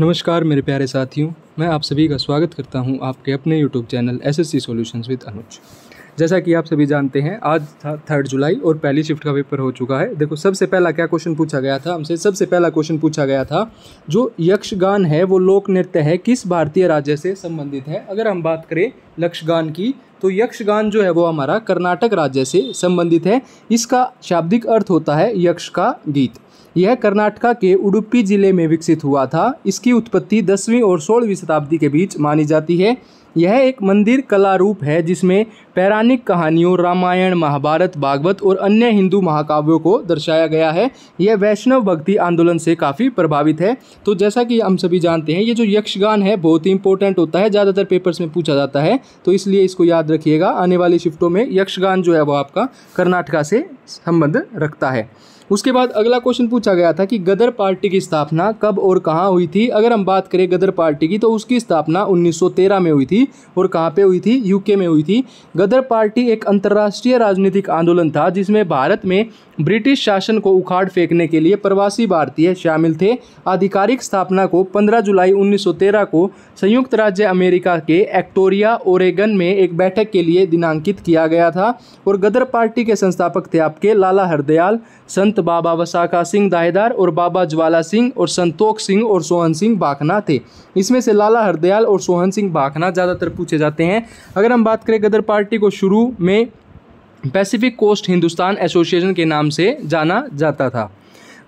नमस्कार मेरे प्यारे साथियों मैं आप सभी का स्वागत करता हूं आपके अपने YouTube channel C solutions with Anuj जैसा कि आप सभी जानते हैं आज था थर्ड जुलाई और पहली शिफ्ट का पेपर हो चुका है देखो सबसे पहला क्या क्वेश्चन पूछा गया था हमसे सबसे पहला क्वेश्चन पूछा गया था जो यक्षगान है वो लोक नृत्य है किस भारतीय राज्य से संबंधित है अगर हम बात करें लक्षगान की तो यक्षगान जो है वो हमारा कर्नाटक राज्य से संबंधित है इसका शाब्दिक अर्थ होता है यक्ष का गीत यह कर्नाटका के उडुपी जिले में विकसित हुआ था इसकी उत्पत्ति दसवीं और सोलहवीं शताब्दी के बीच मानी जाती है यह एक मंदिर कला रूप है जिसमें पौराणिक कहानियों रामायण महाभारत भागवत और अन्य हिंदू महाकाव्यों को दर्शाया गया है यह वैष्णव भक्ति आंदोलन से काफ़ी प्रभावित है तो जैसा कि हम सभी जानते हैं ये जो यक्षगान है बहुत ही इंपॉर्टेंट होता है ज़्यादातर पेपर्स में पूछा जाता है तो इसलिए इसको याद रखिएगा आने वाली शिफ्टों में यक्षगान जो है वो आपका कर्नाटका से संबंध रखता है उसके बाद अगला क्वेश्चन पूछा गया था कि गदर पार्टी की स्थापना कब और कहाँ हुई थी अगर हम बात करें गदर पार्टी की तो उसकी स्थापना 1913 में हुई थी और कहाँ पे हुई थी यूके में हुई थी गदर पार्टी एक अंतर्राष्ट्रीय राजनीतिक आंदोलन था जिसमें भारत में ब्रिटिश शासन को उखाड़ फेंकने के लिए प्रवासी भारतीय शामिल थे आधिकारिक स्थापना को 15 जुलाई 1913 को संयुक्त राज्य अमेरिका के एक्टोरिया ओरेगन में एक बैठक के लिए दिनांकित किया गया था और गदर पार्टी के संस्थापक थे आपके लाला हरदयाल संत संत बाबा वसाखा सिंह दाहेदार और बाबा ज्वाला सिंह और संतोख सिंह और सोहन सिंह बाखना थे इसमें से लाला हरदयाल और सोहन सिंह बाखना ज़्यादातर पूछे जाते हैं अगर हम बात करें गदर पार्टी को शुरू में पैसिफिक कोस्ट हिंदुस्तान एसोसिएशन के नाम से जाना जाता था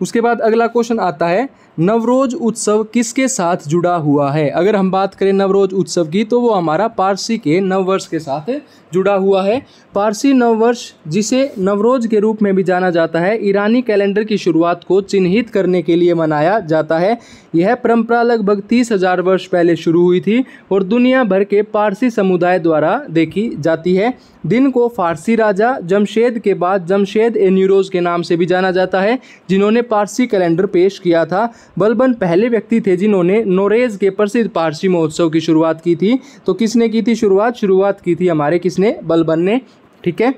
उसके बाद अगला क्वेश्चन आता है नवरोज उत्सव किसके साथ जुड़ा हुआ है अगर हम बात करें नवरोज उत्सव की तो वो हमारा पारसी के नववर्ष के साथ जुड़ा हुआ है पारसी नववर्ष जिसे नवरोज के रूप में भी जाना जाता है ईरानी कैलेंडर की शुरुआत को चिन्हित करने के लिए मनाया जाता है यह परंपरा लगभग तीस हजार वर्ष पहले शुरू हुई थी और दुनिया भर के पारसी समुदाय द्वारा देखी जाती है दिन को फारसी राजा जमशेद के बाद जमशेद ए न्यूरोज के नाम से भी जाना जाता है जिन्होंने पारसी कैलेंडर पेश किया था बलबन पहले व्यक्ति थे जिन्होंने नोरेज के प्रसिद्ध पारसी महोत्सव की शुरुआत की थी तो किसने की थी शुरुआत शुरुआत की थी हमारे किसने बलबन ने ठीक है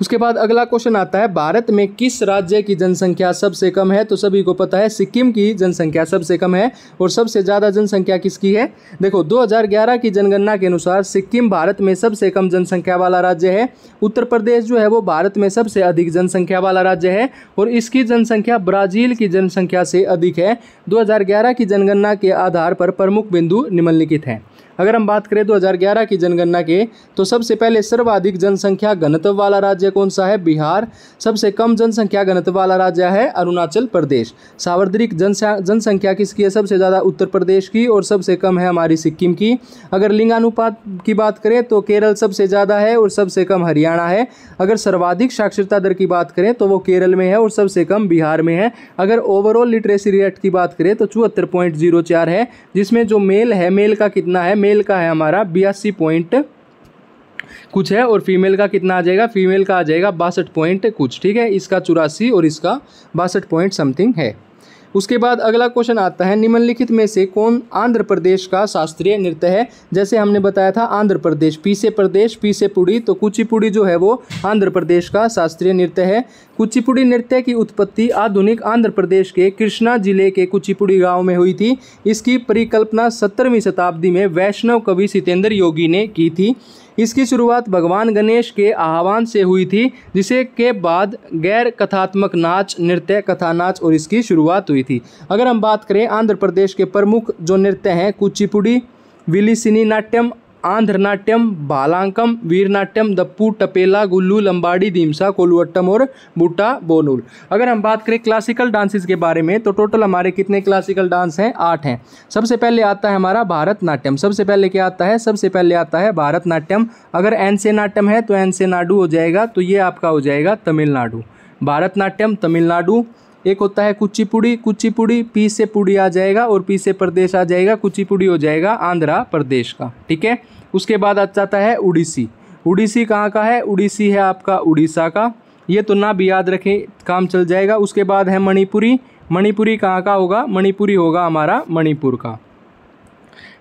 उसके बाद अगला क्वेश्चन आता है भारत में किस राज्य की जनसंख्या सबसे कम है तो सभी को पता है सिक्किम की जनसंख्या सबसे कम है और सबसे ज़्यादा जनसंख्या किसकी है देखो 2011 की जनगणना के अनुसार सिक्किम भारत में सबसे कम जनसंख्या वाला राज्य है उत्तर प्रदेश जो है वो भारत में सबसे अधिक जनसंख्या वाला राज्य है और इसकी जनसंख्या ब्राज़ील की जनसंख्या से अधिक है दो की जनगणना के आधार पर प्रमुख बिंदु निम्नलिखित हैं अगर हम बात करें 2011 की जनगणना के तो सबसे पहले सर्वाधिक जनसंख्या घनत्व वाला राज्य कौन सा है बिहार सबसे कम जनसंख्या घनत्व वाला राज्य है अरुणाचल प्रदेश सार्वत्रिक जनसंख्या किसकी है सबसे ज़्यादा उत्तर प्रदेश की और सबसे कम है हमारी सिक्किम की अगर लिंगानुपात की बात करें तो केरल सबसे ज़्यादा है और सबसे कम हरियाणा है अगर सर्वाधिक साक्षरता दर की बात करें तो वो केरल में है और सबसे कम बिहार में है अगर ओवरऑल लिटरेसी रेट की बात करें तो चौहत्तर है जिसमें जो मेल है मेल का कितना है मेल मेल का है हमारा बयासी पॉइंट कुछ है और फीमेल का कितना आ जाएगा फीमेल का आ जाएगा बासठ पॉइंट कुछ ठीक है इसका चौरासी और इसका बासठ पॉइंट समथिंग है उसके बाद अगला क्वेश्चन आता है निम्नलिखित में से कौन आंध्र प्रदेश का शास्त्रीय नृत्य है जैसे हमने बताया था आंध्र प्रदेश पीसे प्रदेश पीसे पुड़ी तो कुचिपुड़ी जो है वो आंध्र प्रदेश का शास्त्रीय नृत्य है कुचिपुड़ी नृत्य की उत्पत्ति आधुनिक आंध्र प्रदेश के कृष्णा जिले के कुचिपुड़ी गाँव में हुई थी इसकी परिकल्पना सत्तरवीं शताब्दी में वैष्णव कवि सितेंद्र योगी ने की थी इसकी शुरुआत भगवान गणेश के आह्वान से हुई थी जिसे के बाद गैर कथात्मक नाच नृत्य कथा नाच और इसकी शुरुआत हुई थी अगर हम बात करें आंध्र प्रदेश के प्रमुख जो नृत्य हैं कुचिपुड़ी विलिसिनी नाट्यम आंध्रनाट्यम बालांकम वीरनाट्यम दप्पू टपेला गुल्लू लंबाड़ी दीमसा कोलुअट्टम और बूटा बोनूल अगर हम बात करें क्लासिकल डांसेस के बारे में तो टोटल हमारे कितने क्लासिकल डांस हैं आठ हैं सबसे पहले आता है हमारा भारतनाट्यम सबसे पहले क्या आता है सबसे पहले आता है भारतनाट्यम अगर एन से नाट्यम है तो एन से नाडू हो जाएगा तो ये आपका हो जाएगा तमिलनाडु भारतनाट्यम तमिलनाडु एक होता है कुचिपुड़ी कुचिपुड़ी पी से पुड़ी आ जाएगा और पी से प्रदेश आ जाएगा कुचिपुड़ी हो जाएगा आंध्रा प्रदेश का ठीक है उसके बाद आ जाता है उड़ीसी उड़ीसी कहाँ का है उड़ीसी है आपका उड़ीसा का ये तो ना भी याद रखें काम चल जाएगा उसके बाद है मणिपुरी मणिपुरी कहाँ का होगा मणिपुरी होगा हमारा मणिपुर का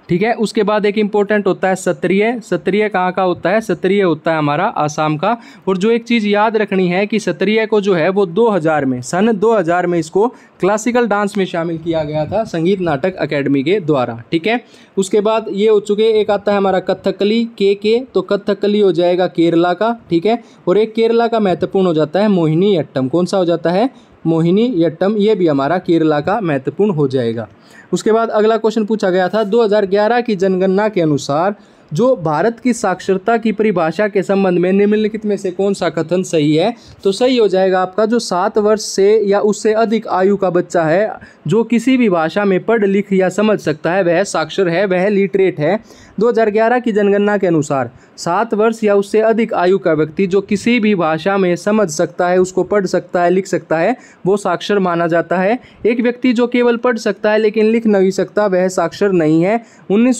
ठीक है उसके बाद एक इम्पोर्टेंट होता है सत्रीय सत्रीय कहाँ का होता है सत्रीय होता है हमारा आसाम का और जो एक चीज़ याद रखनी है कि सत्रीय को जो है वो 2000 में सन 2000 में इसको क्लासिकल डांस में शामिल किया गया था संगीत नाटक अकेडमी के द्वारा ठीक है उसके बाद ये हो चुके एक आता है हमारा कथकली के के तो कथकली हो जाएगा केरला का ठीक है और एक केरला का महत्वपूर्ण हो जाता है मोहिनी अट्टम कौन सा हो जाता है मोहिनी यट्टम ये भी हमारा केरला का महत्वपूर्ण हो जाएगा उसके बाद अगला क्वेश्चन पूछा गया था 2011 की जनगणना के अनुसार जो भारत की साक्षरता की परिभाषा के संबंध में निम्नलिखित में से कौन सा कथन सही है तो सही हो जाएगा आपका जो सात वर्ष से या उससे अधिक आयु का बच्चा है जो किसी भी भाषा में पढ़ लिख या समझ सकता है वह साक्षर है वह लिटरेट है 2011 की जनगणना के अनुसार सात वर्ष या उससे अधिक आयु का व्यक्ति जो किसी भी भाषा में समझ सकता है उसको पढ़ सकता है लिख सकता है वो साक्षर माना जाता है एक व्यक्ति जो केवल पढ़ सकता है लेकिन लिख नहीं सकता वह साक्षर नहीं है उन्नीस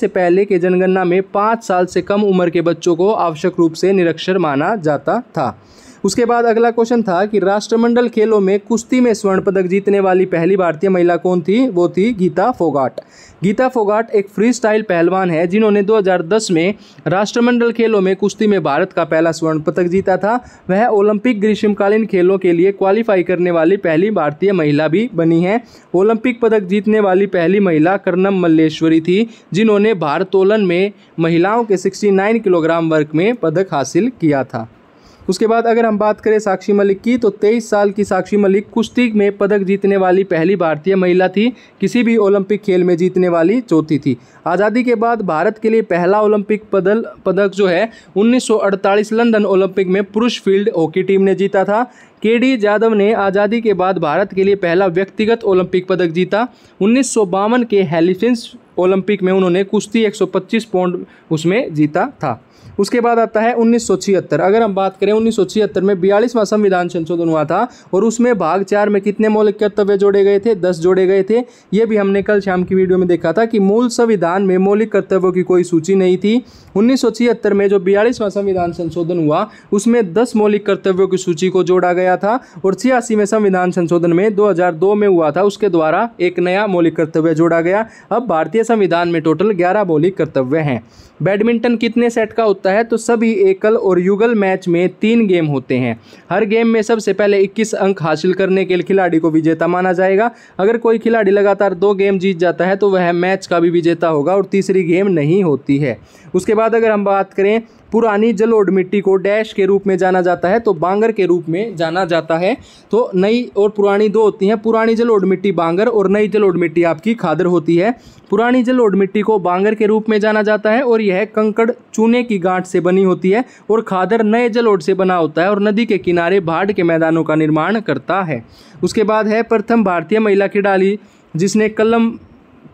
से पहले के जनगणना में पाँच साल से कम उम्र के बच्चों को आवश्यक रूप से निरक्षर माना जाता था उसके बाद अगला क्वेश्चन था कि राष्ट्रमंडल खेलों में कुश्ती में स्वर्ण पदक जीतने वाली पहली भारतीय महिला कौन थी वो थी गीता फोगाट गीता फोगाट एक फ्री स्टाइल पहलवान है जिन्होंने 2010 में राष्ट्रमंडल खेलों में कुश्ती में भारत का पहला स्वर्ण पदक जीता था वह ओलंपिक ग्रीष्मकालीन खेलों के लिए क्वालिफाई करने वाली पहली भारतीय महिला भी बनी है ओलंपिक पदक जीतने वाली पहली महिला कर्णम मल्लेश्वरी थी जिन्होंने भारतोलन में महिलाओं के सिक्सटी किलोग्राम वर्ग में पदक हासिल किया था उसके बाद अगर हम बात करें साक्षी मलिक की तो तेईस साल की साक्षी मलिक कुश्ती में पदक जीतने वाली पहली भारतीय महिला थी किसी भी ओलंपिक खेल में जीतने वाली चौथी थी आज़ादी के बाद भारत के लिए पहला ओलंपिक पदल पदक जो है 1948 लंदन ओलंपिक में पुरुष फील्ड हॉकी टीम ने जीता था के डी यादव ने आज़ादी के बाद भारत के लिए पहला व्यक्तिगत ओलंपिक पदक जीता उन्नीस के हेलीफिंस ओलंपिक में उन्होंने कुश्ती एक पाउंड उसमें जीता था उसके बाद आता है उन्नीस अगर हम बात करें उन्नीस में बयालीसवां संविधान संशोधन हुआ था और उसमें भाग चार में कितने मौलिक कर्तव्य जोड़े गए थे दस जोड़े गए थे ये भी हमने कल शाम की वीडियो में देखा था कि मूल संविधान में मौलिक कर्तव्यों की कोई सूची नहीं थी उन्नीस में जो बयालीसवां संविधान संशोधन हुआ उसमें दस मौलिक कर्तव्यों की सूची को जोड़ा गया था और छियासी में संविधान संशोधन में दो में हुआ था उसके द्वारा एक नया मौलिक कर्तव्य जोड़ा गया अब भारतीय संविधान में टोटल ग्यारह मौलिक कर्तव्य हैं बैडमिंटन कितने सेट का होता है तो सभी एकल और युगल मैच में तीन गेम होते हैं हर गेम में सबसे पहले 21 अंक हासिल करने के लिए खिलाड़ी को विजेता माना जाएगा अगर कोई खिलाड़ी लगातार दो गेम जीत जाता है तो वह मैच का भी विजेता होगा और तीसरी गेम नहीं होती है उसके बाद अगर हम बात करें पुरानी जलोढ़ मिट्टी को डैश के रूप में जाना जाता है तो बांगर के रूप में जाना जाता है तो नई और पुरानी दो होती हैं पुरानी जलोढ़ मिट्टी बांगर और नई जलोढ़ मिट्टी आपकी खादर होती है पुरानी जलोढ़ मिट्टी को बांगर के रूप में जाना जाता है और यह कंकड़ चूने की गांठ से बनी होती है और खादर नए जलोढ़ से बना होता है और नदी के किनारे भाड़ के मैदानों का निर्माण करता है उसके बाद है प्रथम भारतीय महिला खिडाली जिसने कलम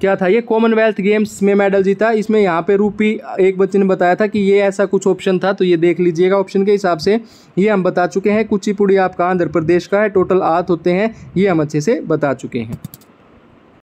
क्या था ये कॉमनवेल्थ गेम्स में मेडल जीता इसमें यहाँ पे रूपी एक बच्चे ने बताया था कि ये ऐसा कुछ ऑप्शन था तो ये देख लीजिएगा ऑप्शन के हिसाब से ये हम बता चुके हैं कुचिपुड़ी आपका आंध्र प्रदेश का है टोटल आठ होते हैं ये हम अच्छे से बता चुके हैं